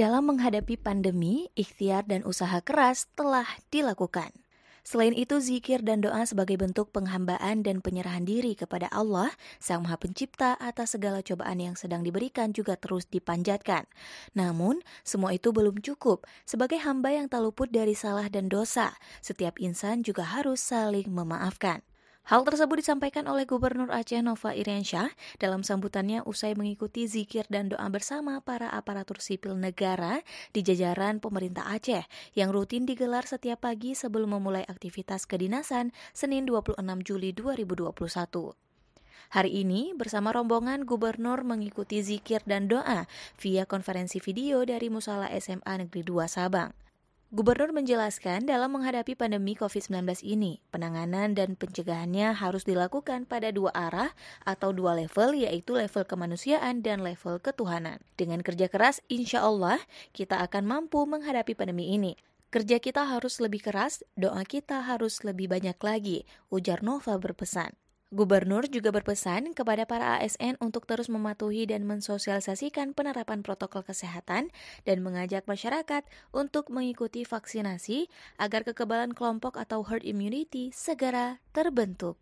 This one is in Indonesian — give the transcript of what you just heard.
Dalam menghadapi pandemi, ikhtiar dan usaha keras telah dilakukan. Selain itu, zikir dan doa sebagai bentuk penghambaan dan penyerahan diri kepada Allah, Sang Maha Pencipta atas segala cobaan yang sedang diberikan juga terus dipanjatkan. Namun, semua itu belum cukup. Sebagai hamba yang tak luput dari salah dan dosa, setiap insan juga harus saling memaafkan. Hal tersebut disampaikan oleh Gubernur Aceh Nova Iriansyah dalam sambutannya usai mengikuti zikir dan doa bersama para aparatur sipil negara di jajaran pemerintah Aceh yang rutin digelar setiap pagi sebelum memulai aktivitas kedinasan Senin 26 Juli 2021. Hari ini, bersama rombongan gubernur mengikuti zikir dan doa via konferensi video dari Musala SMA Negeri 2 Sabang. Gubernur menjelaskan dalam menghadapi pandemi COVID-19 ini, penanganan dan pencegahannya harus dilakukan pada dua arah atau dua level, yaitu level kemanusiaan dan level ketuhanan. Dengan kerja keras, insya Allah kita akan mampu menghadapi pandemi ini. Kerja kita harus lebih keras, doa kita harus lebih banyak lagi, ujar Nova berpesan. Gubernur juga berpesan kepada para ASN untuk terus mematuhi dan mensosialisasikan penerapan protokol kesehatan dan mengajak masyarakat untuk mengikuti vaksinasi agar kekebalan kelompok atau herd immunity segera terbentuk.